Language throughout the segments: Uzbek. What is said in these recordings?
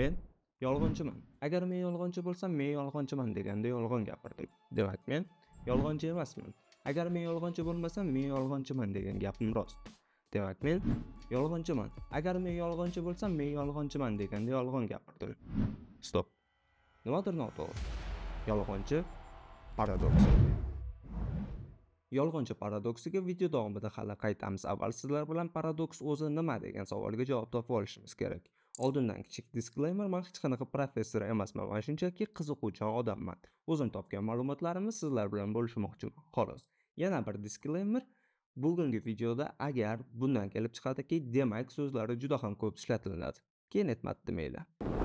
men yolg'onchiman agar men yolg'onchi bo'lsam men yolg'onchiman deganda yolg'on gapirdim demak men yolg'onchi emasman agar men yolg'onchi bo'lmasam men yolg'onchiman degan gapim rost demak men yolg'onchiman agar men yolg'onchi bo'lsam men yolg'onchiman deganda yolg'on gapirdim stop nimadir noto'g'ri yolg'onchi paradoksi yolg'onchi paradoksiga video davomida hali qaytamiz avval sizlar bilan paradoks o'zi nima degan savolga javob topib olishimiz kerak oldindan kichik disklaymer man hech qanaqa professor emasman man shunchaki qiziquvchan odamman o'zim topgan ma'lumotlarimni sizlar bilan bo'lishmoqchiman xolos yana bir disklaymer bugungi videoda agar bundan kelib chiqadiki demak so'zlari juda ham ko'p ishlatiladi keyin aytmadida mayli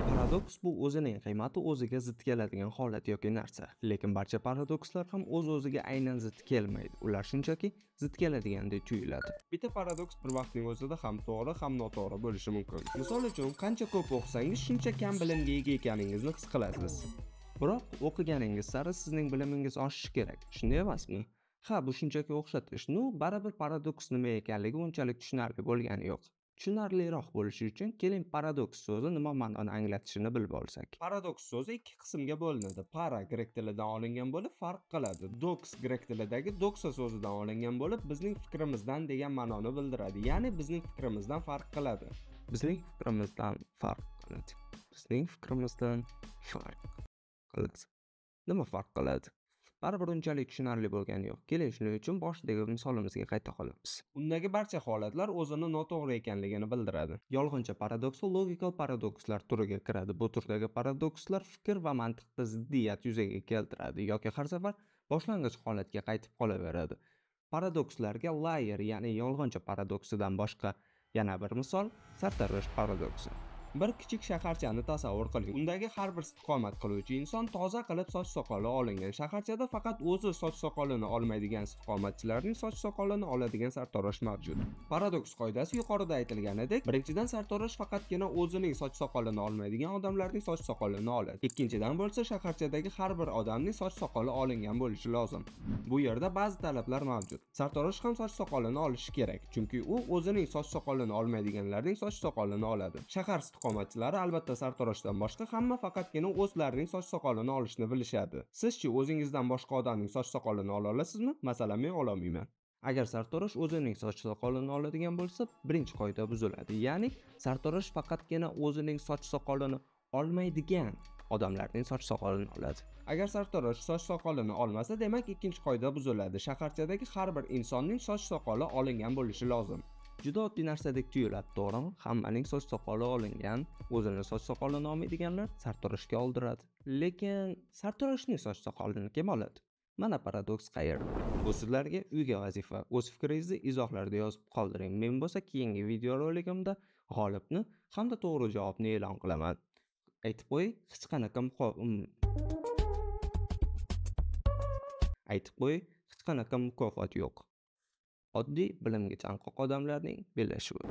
paradoks bu o'zining qiymati o'ziga zid keladigan holat yoki narsa lekin barcha paradokslar ham o'z o'ziga aynan zid kelmaydi ular shunchaki zid keladigandek tuyuladi bitta paradoks bir vaqtning o'zida ham to'g'ri ham noto'g'ri bo'lishi mumkin misol uchun qancha ko'p o'qisangiz shuncha kam bilimga ega ekaningizni his qilasiz biroq o'qiganingiz sari sizning bilimingiz oshishi kerak shunday emasmi ha bu shunchaki o'xshatish nu baribir paradoks nima ekanligi unchalik tushunarli bo'lgani yo'q tushunarliroq bo'lishi uchun keling paradoks so'zi nima ma'noni anglatishini bilib olsak paradoks so'zi ikki qismga bo'linadi para grek tilidan olingan bo'lib farq qiladi doks grek tilidagi doksa so'zidan olingan bo'lib bizning fikrimizdan degan ma'noni bildiradi ya'ni bizning fikrimizdan farq qiladi bizning fikrimizdan farq qiladi bizning fikrimizdan farq qiladi nima farq qiladi baribir unchalik tushunarli bo'lgani yo'q keling shuning uchun boshidagi misolimizga qayta qolamiz undagi barcha holatlar o'zini noto'g'ri ekanligini bildiradi yolg'onchi paradoks logikal paradokslar turiga kiradi bu turdagi paradokslar fikr va mantiqda ziddiyat yuzaga keltiradi yoki har safar boshlang'ich holatga qaytib qolaveradi paradokslarga layer ya'ni yolg'onchi paradoksidan boshqa yana bir misol sartarosh paradoksi bir kichik shaharchani tasavvur qiling undagi har bir istiqomat qiluvchi inson toza qilib soch soqoli olingan shaharchada faqat o'zi soch soqolini olmaydigan istiqomatchilarning soch soqolini oladigan sartarosh mavjud paradoks qoidasi yuqorida aytilganidek birinchidan sartarosh faqatgina o'zining soch soqolini olmaydigan odamlarning soch soqolini oladi ikkinchidan bo'lsa shaharchadagi har bir odamning soch soqoli olingan bo'lishi lozim bu yerda ba'zi talablar mavjud sartarosh ham soch soqolini olishi kerak chunki u o'zining soch soqolini olmaydiganlarning soch soqolini oladi shahar istiqomatchilari albatta sartaroshdan boshqa hamma faqatgina o'zlarining soch soqolini olishni bilishadi sizchi o'zingizdan boshqa odamning soch soqolini ola olasizmi masalan men ololmayman agar sartarosh o'zining soch soqolini oladigan bo'lsa birinchi qoida buziladi ya'ni sartarosh faqatgina o'zining soch soqolini olmaydigan odamlarning soch soqolini oladi agar sartarosh soch soqolini olmasa demak ikkinchi qoida buziladi shaharchadagi har bir insonning soch soqoli olingan bo'lishi lozim juda oddiy narsadek tuyuladi to'g'rimi hammaning soch soqoli olingan o'zini soch soqoli nomaydiganlar sartaroshga oldiradi lekin sartaroshning soch soqolini kim oladi mana paradoks qayerda bu sizlarga uyga vazifa o'z fikringizni izohlarda yozib qoldiring men bo'lsa keyingi videorolikimda g'olibni hamda to'g'ri javobni e'lon qilaman aytib qo'yay hech qanaqa aytib qo'y hech qanaqa mukofot yo'q oddiy bilimga chanqoq odamlarning bellashuvi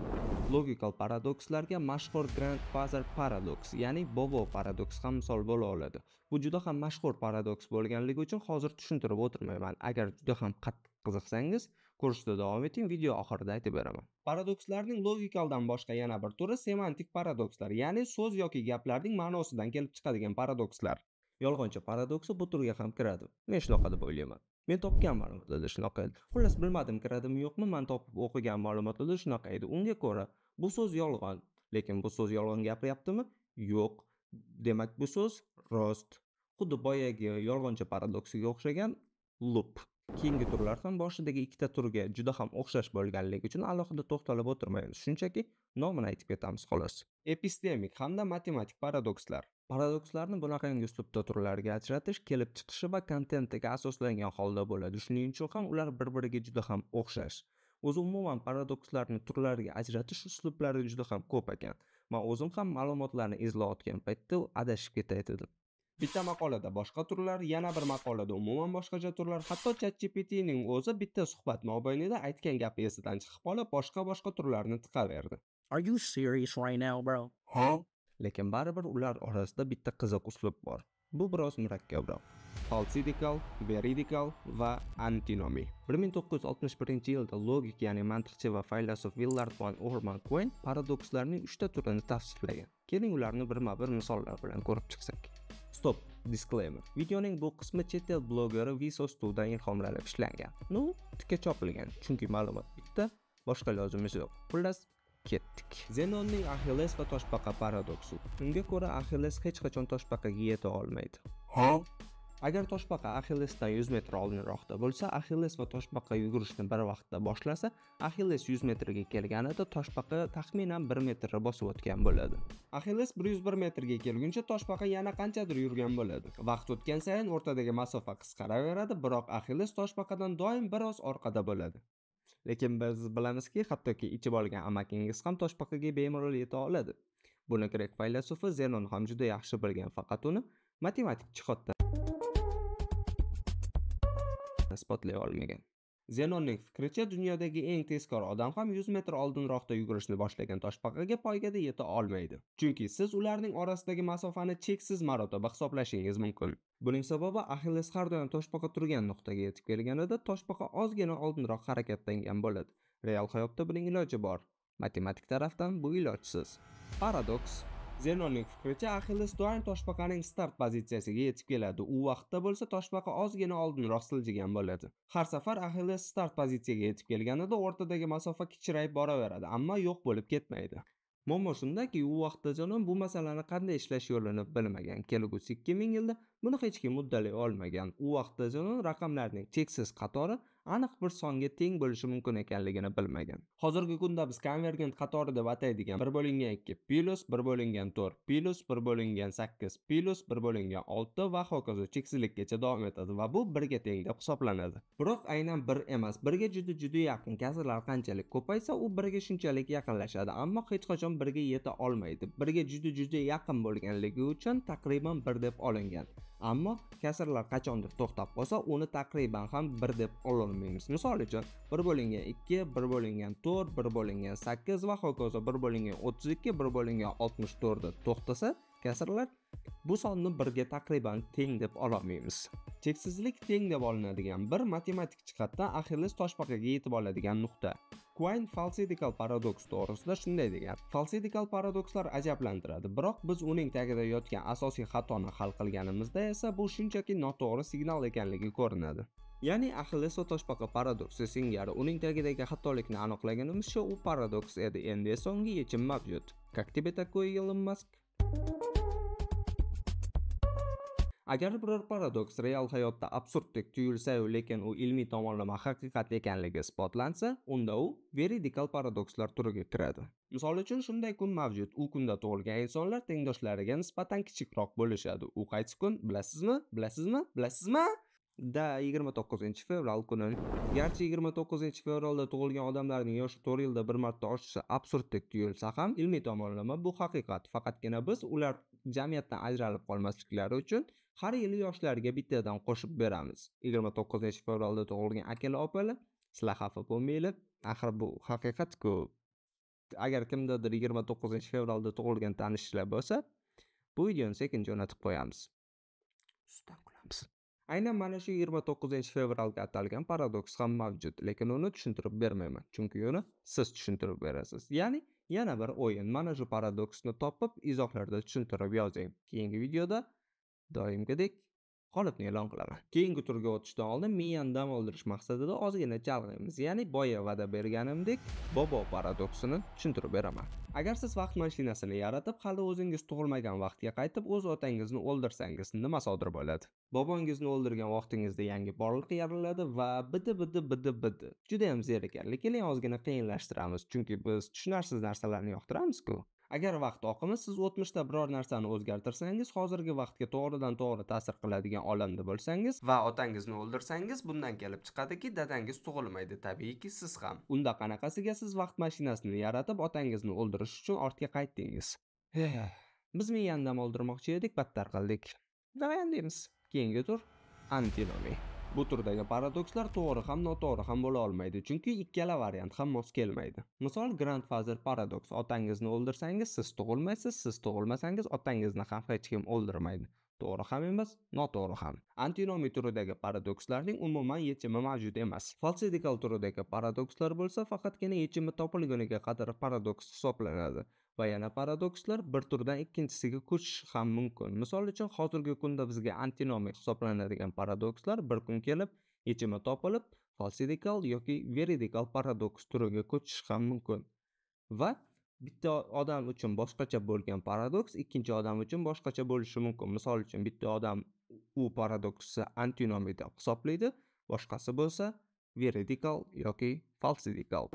logikal paradokslarga mashhur grand fazer paradoks ya'ni bobo paradoks ham misol bo'la oladi bu juda ham mashhur paradoks bo'lganligi uchun hozir tushuntirib o'tirmayman agar juda ham qattiq qiziqsangiz ko'rishda davom eting video oxirida aytib beraman paradokslarning logikaldan boshqa yana bir turi semantik paradokslar ya'ni so'z yoki gaplarning ma'nosidan kelib chiqadigan paradokslar yolg'onchi paradoksi bu turga ham kiradi men shunaqa deb o'ylayman men topgan ma'lumotlarda shunaqa edi xullas bilmadim kiradimi yo'qmi man topib o'qigan ma'lumotlarda shunaqa edi unga ko'ra bu so'z yolg'on lekin bu so'z yolg'on gapiryaptimi yo'q demak bu so'z rost xuddi boyagi yolg'onchi paradoksiga o'xshagan lup keyingi turlar ham boshidagi ikkita turga juda ham o'xshash bo'lganligi uchun alohida to'xtalib o'tirmaymiz shunchaki nomini aytib ketamiz xolos epistemik hamda matematik paradokslar Paradokslarni bunaqangi uslubda turlarga ajratish kelib chiqishi va kontentiga asoslangan holda bo'ladi. Shuning uchun ham ular bir-biriga juda ham o'xshash. O'zi umuman paradokslarni turlariga ajratish uslublari juda ham ko'p ekan. man o'zim ham ma'lumotlarni izlayotgan paytda adashib ketay dedim Bitta maqolada boshqa turlar, yana bir maqolada umuman boshqacha turlar, hatto chat gptning o'zi bitta suhbat mobaynida aytgan gapi esidan chiqib qolib, boshqa-boshqa turlarni tiqaverdi. Are you serious right now, bro? Huh? lekin baribir ular orasida bitta qiziq uslub bor bu biroz murakkabroq falsidikal veridikal va antinomi 1961 yilda logik ya'ni mantiqchi va faylasuf villard von orman koyn paradokslarning 3 ta turini tavsiflagan keling ularni birma bir misollar bilan ko'rib chiqsak stop disclaimer videoning bu qismi chet el blogeri visos dan ilhomlanib ishlangan nu tikka chopilgan chunki ma'lumot bitta boshqa ilojimiz yo'q xullas ketdik zenonning axilles va toshbaqa paradoksi unga ko'ra axilles hech qachon toshbaqaga yeta olmaydi ha agar toshbaqa axillesdan 100 metr oldinroqda bo'lsa axilles va toshbaqa yugurishni bir vaqtda boshlasa axilles 100 metrga kelganida toshbaqa taxminan 1 metrni bosib o'tgan bo'ladi axilles 101 metrga kelguncha toshbaqa yana qanchadir yurgan bo'ladi vaqt o'tgan sayin o'rtadagi masofa qisqaraveradi biroq axilles toshbaqadan doim biroz orqada bo'ladi lekin biz bilamizki hattoki ichib olgan amakingiz ham toshbaqaga bemalol yeta oladi buni grek faylasufi zenon ham juda yaxshi bilgan faqat uni matematik jihatdan isbotlay olmagan Zenonning fikricha, dunyodagi eng tezkor odam ham 100 metr oldinroqda yugurishni boshlagan toshbaqaga poygada yeta olmaydi. Chunki siz ularning orasidagi masofani cheksiz marotaba hisoblashingiz mumkin. Buning sababi Achilles har doim toshbaqa turgan nuqtaga yetib kelganida toshbaqa ozgina oldinroq harakatlangan bo'ladi. Real hayotda buning iloji bor. Matematik tarafdan bu ilojsiz. Paradoks Zenonning fikricha Axilles doim toshbaqaning start pozitsiyasiga yetib keladi. U vaqtda bo'lsa toshbaqa ozgina oldinroq siljigan bo'ladi. Har safar Axilles start pozitsiyaga yetib kelganida o'rtadagi masofa kichrayib boraveradi, ammo yo'q bo'lib ketmaydi. momo shundaki, u vaqtda jonon bu masalani qanday ishlash yo'lini bilmagan. Kelgusi 2000 yilda Buni hech kim uddalay olmagan. U vaqtda raqamlarning cheksiz qatori aniq bir songa teng bo'lishi mumkin ekanligini bilmagan. Hozirgi kunda biz konvergent qatori deb ataydigan 1 bo'lingan 2 plyus 1 bo'lingan 4 plyus 1 bo'lingan 8 plyus 1 bo'lingan 6 va hokazo cheksizlikgacha davom etadi va bu 1 ga teng deb hisoblanadi. Biroq aynan 1 emas, 1 ga juda juda yaqin kasrlar qanchalik ko'paysa, u 1 ga shunchalik yaqinlashadi, ammo hech qachon 1 ga yeta olmaydi. 1 ga juda juda yaqin bo'lganligi uchun taqriban 1 deb olingan. ammo kasrlar qachondir to'xtab qolsa uni taqriban ham 1 deb ololmaymiz misol uchun 1 bo'lingan 2 1 bo'lingan 4 1 bo'lingan 8 va hokazo 1 bo'lingan 32 1 bo'lingan 64 da to'xtasa kasrlar bu sonni birga taqriban teng deb ololmaymiz cheksizlik teng deb olinadigan bir matematik jihatdan axirlis toshbaqaga yetib oladigan nuqta Quine falsitikal paradoks to'g'risida shunday degan. Falsitikal paradokslar ajablantiradi, biroq biz uning tagida yotgan asosiy xatoni hal qilganimizda esa bu shunchaki noto'g'ri signal ekanligi ko'rinadi. Ya'ni ahli toshbaqa paradoksi singari uning tagidagi xatolikni aniqlaganimizcha u paradoks edi, endi esa unga yechim mavjud. Как тебе такое Elon Musk? agar biror paradoks real hayotda absurddek tuyulsayu lekin u ilmiy tomonlama haqiqat ekanligi isbotlansa unda u veridikal paradokslar turiga kiradi misol uchun shunday kun mavjud u kunda tug'ilgan insonlar tengdoshlariga nisbatan kichikroq bo'lishadi u qaysi kun bilasizmi bilasizmi bilasizmi da 29 fevral kuni garchi 29 fevralda tug'ilgan odamlarning yoshi 4 yilda bir marta oshishi absurddek tuyulsa ham ilmiy tomonlama bu haqiqat faqatgina biz ular jamiyatdan ajralib qolmasliklari uchun har yili yoshlarga bittadan qo'shib beramiz yigirma to'qqizinchi fevralda tug'ilgan akalar opalar sizlar xafa bo'lmanglar axir bu haqiqatku agar kimdadir yigirma to'qqizinchi fevralda tug'ilgan tanishlar bo'lsa bu videoni sekin jo'natib qo'yamiz ustidan kulamiz aynan mana shu yigirma to'qqizinchi fevralga atalgan paradoks ham mavjud lekin uni tushuntirib bermayman chunki uni siz tushuntirib berasiz ya'ni yana bir o'yin mana shu paradoksni topib izohlarda tushuntirib yozing keyingi videoda Doimgidek g'olibni e'lon qilaman. Keyingi turga o'tishdan oldin miyani dam oldirish maqsadida ozgina chalg'iymiz, ya'ni boya va'da berganimdek bobo paradoksini tushuntirib beraman. Agar siz vaqt mashinasini yaratib, hali o'zingiz tug'ilmagan vaqtga qaytib o'z otangizni o'ldirsangiz, nima sodir bo'ladi? Bobongizni o'ldirgan vaqtingizda yangi borliq yaraladi va bidi bidi bidi bidi. Juda ham zerikarli, keling ozgina qiyinlashtiramiz, chunki biz tushunarsiz narsalarni yoqtiramiz-ku. agar vaqt oqimi siz o'tmishda biror narsani o'zgartirsangiz hozirgi vaqtga to'g'ridan to'g'ri ta'sir qiladigan olamda bo'lsangiz va otangizni o'ldirsangiz bundan kelib chiqadiki dadangiz tug'ilmaydi tabiiyki siz ham unda qanaqasiga siz vaqt mashinasini yaratib otangizni o'ldirish uchun ortga qaytdingiz eh, biz miyani dam oldirmoqchi edik battar qildik davam deymiz keyingi tur antiloviy Bu turdagi paradokslar to'g'ri ham noto'g'ri ham bo'la olmaydi, chunki ikkala variant ham mos kelmaydi. Misol Grand Fazer paradoks: otangizni o'ldirsangiz, siz tug'ilmaysiz, siz tug'ilmasangiz, otangizni ham hech kim o'ldirmaydi. to'g'ri ham emas noto'g'ri ham antinomiy turidagi paradokslarning umuman yechimi mavjud emas falsidikal turidagi paradokslar bo'lsa faqatgina yechimi topilguniga qadar paradoks hisoblanadi va yana paradokslar bir turdan ikkinchisiga ko'chishi ham mumkin misol uchun hozirgi kunda bizga antinomik hisoblanadigan paradokslar bir kun kelib yechimi topilib falsidikal yoki veridikal paradoks turiga ko'chishi ham mumkin va bitta odam uchun boshqacha bo'lgan paradoks ikkinchi odam uchun boshqacha bo'lishi mumkin misol uchun bitta odam u paradoksni antinomik deb hisoblaydi boshqasi bo'lsa veridikal yoki falsidikal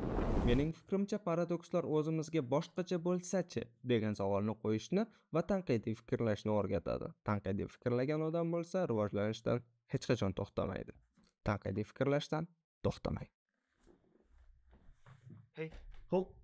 mening fikrimcha paradokslar o'zimizga boshqacha bo'lsachi degan savolni qo'yishni va tanqidiy fikrlashni o'rgatadi tanqidiy fikrlagan odam bo'lsa rivojlanishdan hech qachon to'xtamaydi tanqidiy fikrlashdan to'xtamang hey ho'p